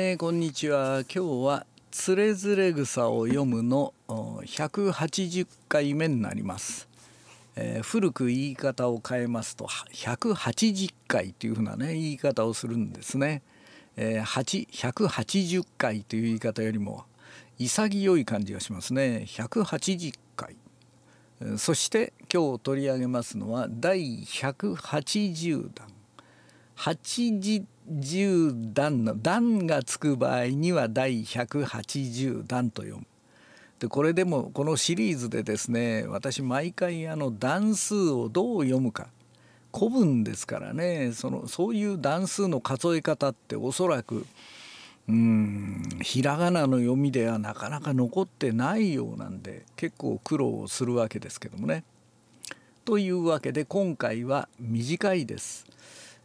えー、こんにちは今日は「つれづれ草を読むの」の180回目になります、え古く言い方を変えますと180回というふうなね言い方をするんですね、え180回という言い方よりも潔い感じがしますね180回そして今日取り上げますのは第180弾「8時」1 0段の段がつく場合には第180段と読む。でこれでもこのシリーズでですね私毎回あの段数をどう読むか古文ですからねそのそういう段数の数え方っておそらくうんひらがなの読みではなかなか残ってないようなんで結構苦労するわけですけどもね。というわけで今回は短いです。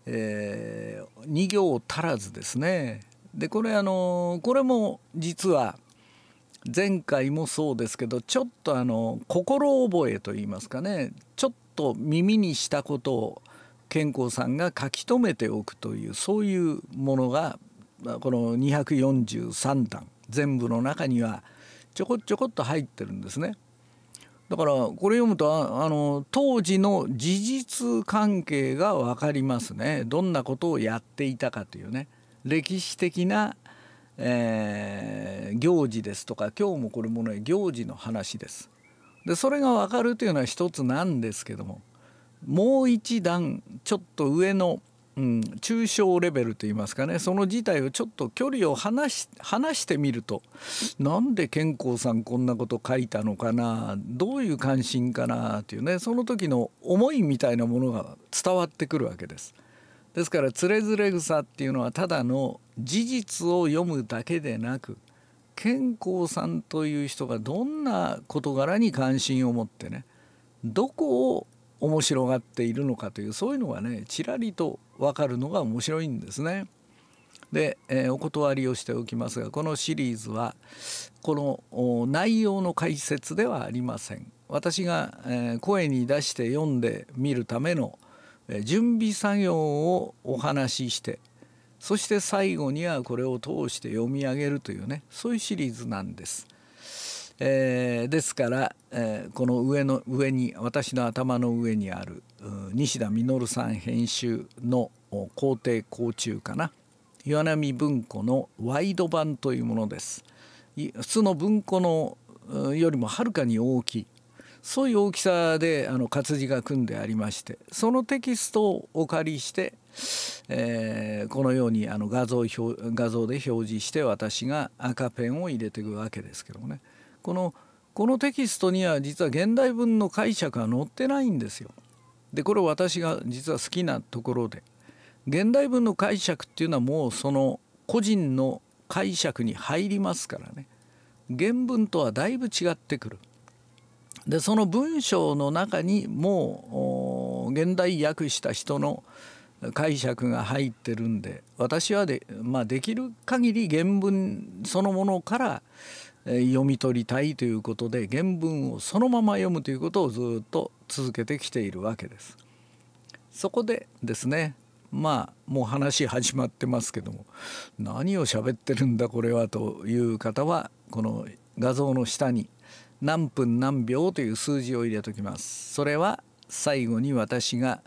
えー、2行足らずですねでこれあのこれも実は前回もそうですけどちょっとあの心覚えといいますかねちょっと耳にしたことを健康さんが書き留めておくというそういうものがこの243段全部の中にはちょこちょこっと入ってるんですね。だからこれ読むとあの当時の事実関係が分かりますねどんなことをやっていたかというね歴史的な、えー、行事ですとか今日もこれもね行事の話です。でそれが分かるというのは一つなんですけどももう一段ちょっと上のうん、抽象レベルといいますかねその事態をちょっと距離を離し離してみるとなんで健康さんこんなこと書いたのかなどういう関心かなっていうねその時の思いみたいなものが伝わってくるわけです。ですから「つれづれ草」っていうのはただの事実を読むだけでなく健康さんという人がどんな事柄に関心を持ってねどこを面白がっているのかというそういうのがねちらりと分かるのが面白いんですね。で、えー、お断りをしておきますがこのシリーズはこの内容の解説ではありません。私が、えー、声に出して読んでみるための、えー、準備作業をお話ししてそして最後にはこれを通して読み上げるというねそういうシリーズなんです。えー、ですから、えー、この上の上に私の頭の上にある西田実さん編集の皇帝校中」かな岩波文庫のワイド版というものです普通の文庫のよりもはるかに大きいそういう大きさであの活字が組んでありましてそのテキストをお借りして、えー、このようにあの画像画像で表示して私が赤ペンを入れていくわけですけどもね。このこのテキストには実は現代文の解釈が載ってないんですよ。でこれ私が実は好きなところで現代文の解釈っていうのはもうその個人の解釈に入りますからね原文とはだいぶ違ってくる。でその文章の中にもう現代訳した人の解釈が入ってるんで私はで,、まあ、できる限り原文そのものから読み取りたいということで原文をそのまま読むということをずっと続けてきているわけです。そこでですねまあもう話始まってますけども何を喋ってるんだこれはという方はこの画像の下に何分何秒という数字を入れときます。それは最後に私が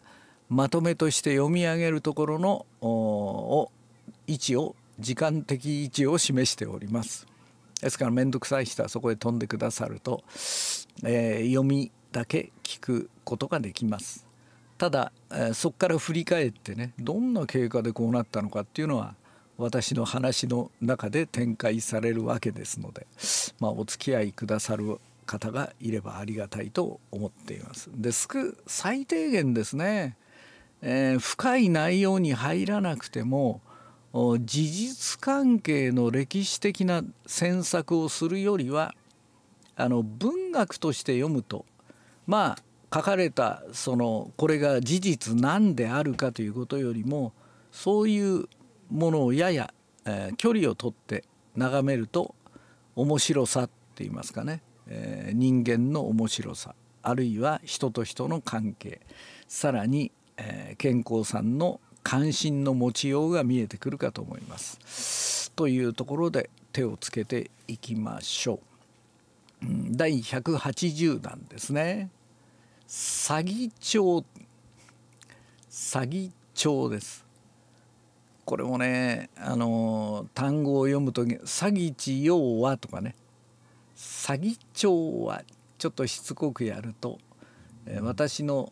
まとめとして読み上げるところの位置を時間的位置を示しております。ですから面倒くさい人はそこへ飛んでくださると、えー、読みだけ聞くことができます。ただ、えー、そこから振り返ってねどんな経過でこうなったのかっていうのは私の話の中で展開されるわけですので、まあ、お付き合いくださる方がいればありがたいと思っています。ですく最低限ですね、えー、深い内容に入らなくても事実関係の歴史的な詮索をするよりはあの文学として読むとまあ書かれたそのこれが事実なんであるかということよりもそういうものをやや、えー、距離をとって眺めると面白さって言いますかね、えー、人間の面白さあるいは人と人の関係さらに、えー、健康さんの関心の持ちようが見えてくるかと思います。というところで手をつけていきましょう。第180弾ですね。詐欺帳詐欺帳です。これもねあの単語を読むとき「詐欺地要は」とかね「詐欺帳は」ちょっとしつこくやると、え私の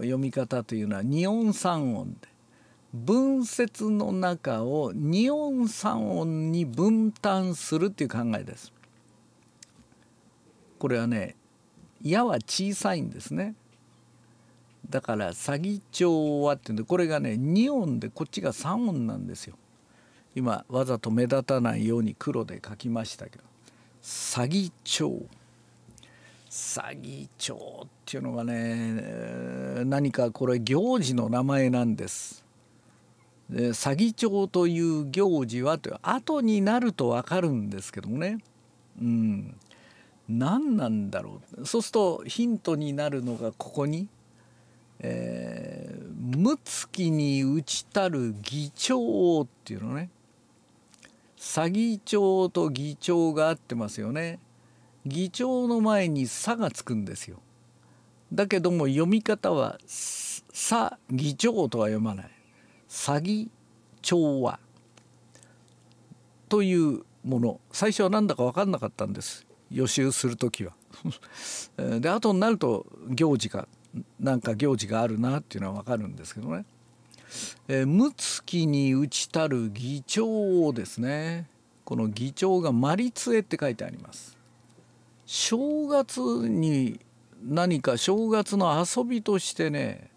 読み方というのは2音三音で文節の中を2音3音に分担するっていう考えです。これはね「矢は小さいんですね。だから「詐欺帳は」っていうんでこれがね2音でこっちが3音なんですよ。今わざと目立たないように黒で書きましたけど「詐欺帳。詐欺帳っていうのがね何かこれ行事の名前なんです。詐欺帳という行事はという後になると分かるんですけどもね、うん、何なんだろうそうするとヒントになるのがここに「えー、むに打ちたる議長」っていうのね詐欺帳と議長があってますよね。議長の前に「さ」がつくんですよ。だけども読み方は「さ」「議長」とは読まない。詐欺調和というもの最初は何だか分かんなかったんです予習する時は。で後になると行事がなんか行事があるなっていうのは分かるんですけどね。えー、つ月に打ちたる議長をですねこの議長が「マリツエ」って書いてあります。正月に何か正月の遊びとしてね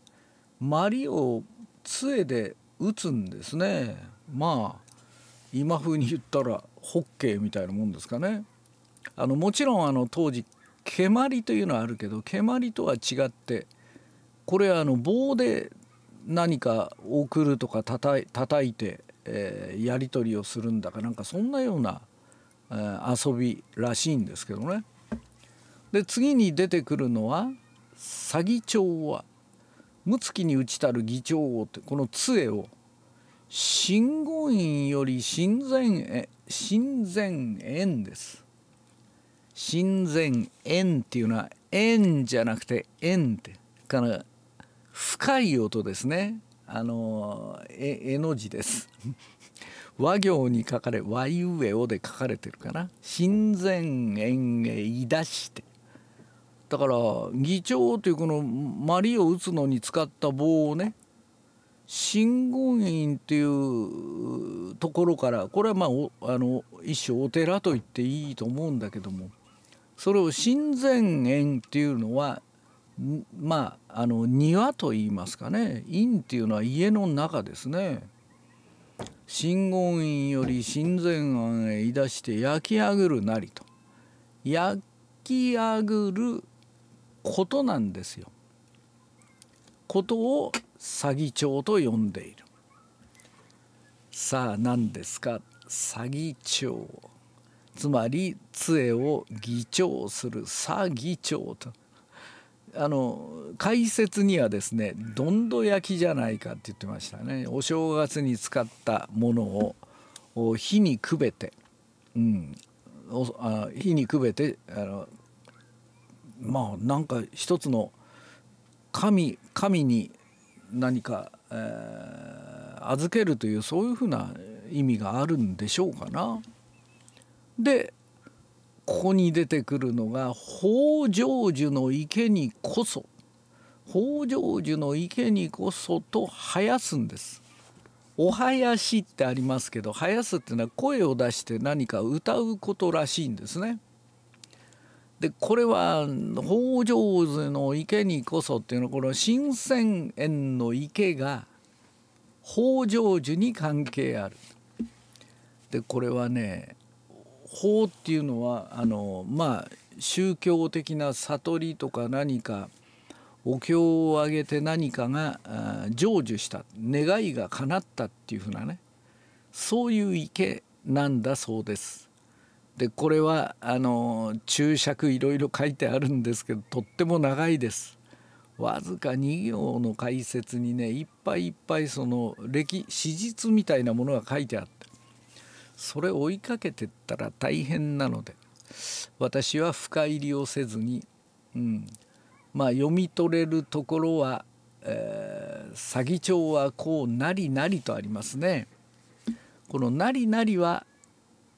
マリを杖で打つんですねまあ今風に言ったらホッケーみたいなもんですかねあのもちろんあの当時蹴鞠というのはあるけど蹴鞠とは違ってこれあの棒で何か送るとか叩い叩いて、えー、やり取りをするんだかなんかそんなような、えー、遊びらしいんですけどね。で次に出てくるのは「詐欺帳は」睦月に打ちたる議長をってこの杖を真言院より親善へ親善縁です親善縁っていうのは縁じゃなくて縁ってか深い音ですねあのえ絵の字です 和行に書かれ和ゆえおで書かれてるかな神善縁へいだしてだから議長というこのまりを打つのに使った棒をね真言院っていうところからこれはまああの一種お寺と言っていいと思うんだけどもそれを神前園っていうのはまああの庭と言いますかね院っていうのは家の中ですね。真言院より神前庵へいだして焼き上げるなりと焼き上げることなんですよ。ことを詐欺帳と呼んでいる。さあ何ですか詐欺帳。つまり杖を偽帳する詐欺帳と。あの解説にはですねどんど焼きじゃないかって言ってましたねお正月に使ったものを火にくべて、うん、あ火にくべてあのまあなんか一つの神神に何か、えー、預けるというそういうふうな意味があるんでしょうかな。でここに出てくるのが北条樹の池にこそ北条樹の池にこそと生やすんです。お囃子ってありますけど囃すっていうのは声を出して何か歌うことらしいんですね。でこれは北条図の池にこそっていうのはこの新鮮園の池が北条樹に関係ある。でこれはね法っていうのはあのまあ宗教的な悟りとか何かお経をあげて何かが成就した願いが叶ったっていうふうなねそういう池なんだそうです。でこれはあの注釈いろいろ書いてあるんですけどとっても長いです。わずか2行の解説にねいっぱいいっぱいその歴史実みたいなものが書いてあってそれ追いかけてったら大変なので私は深入りをせずに、うん、まあ読み取れるところは、えー、詐欺帳はこうなりなりとありますね。このなりなりは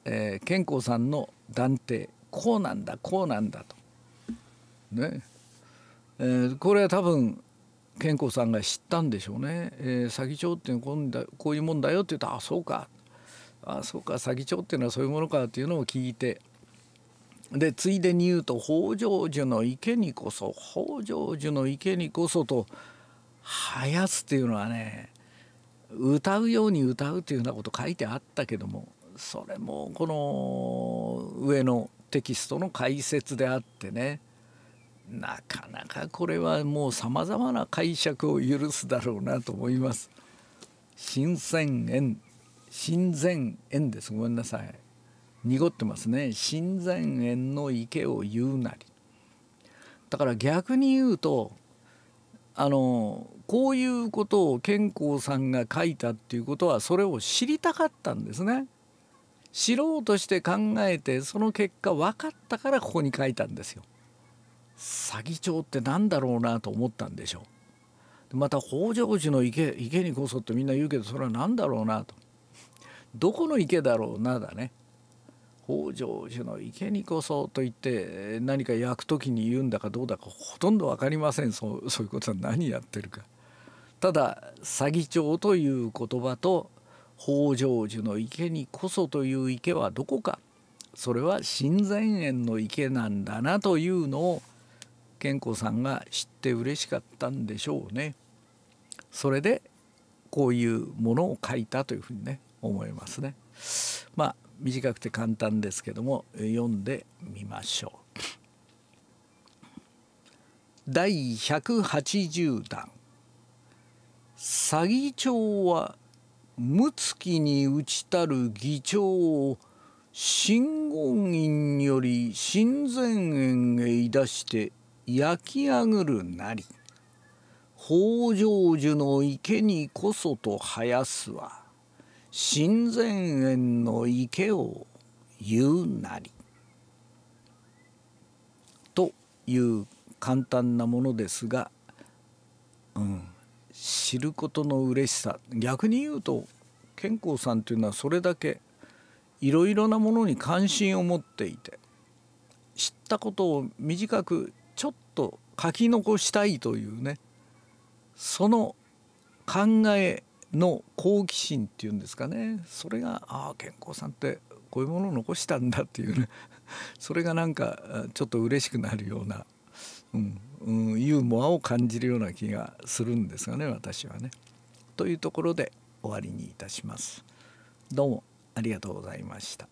えー、健康さんの断定こうなんだこうなんだと。ねえー、これは多分健康さんが知ったんでしょうね。えー、詐欺帳っていうのはこういうもんだよって言うと「ああそうか」あ「そうか詐欺帳っていうのはそういうものか」っていうのを聞いてでついでに言うと「北条樹の池にこそ北条樹の池にこそ」と生やすっていうのはね歌うように歌うというようなこと書いてあったけどもそれもこの上のテキストの解説であってねなかなかこれはもうさまざまな解釈を許すだろうなと思います。新鮮円新善円ですごめんなさい濁ってますね新善円の池を言うなりだから逆に言うとあのこういうことを健康さんが書いたっていうことはそれを知りたかったんですね。知ろうとして考えてその結果分かったからここに書いたんですよ。詐欺帳って何だろうなと思ったんでしょう。また北条寺の池池にこそってみんな言うけどそれは何だろうなと。どこの池だろうなだね。北条氏の池にこそと言って何か焼く時に言うんだかどうだかほとんど分かりませんそうそういうことは何やってるか。ただ詐欺帳という言葉と北条樹の池にこそという池はどこかそれは新前園の池なんだなというのを健子さんが知って嬉しかったんでしょうね。それでこういうものを書いたというふうにね思いますね。まあ短くて簡単ですけども読んでみましょう。第180段「詐欺帳は睦月に打ちたる議長を信言院より親善園へいだして焼き上ぐるなり北条樹の池にこそと生やすは親善園の池を言うなり」という簡単なものですが、うん、知ることの嬉しさ逆に言うと健康さんというのはそれだけいろいろなものに関心を持っていて知ったことを短くちょっと書き残したいというねその考えの好奇心っていうんですかねそれがああ健康さんってこういうものを残したんだっていうねそれがなんかちょっと嬉しくなるような、うん、うん、ユーモアを感じるような気がするんですがね私はね。というところで終わりにいたします。どうもありがとうございました。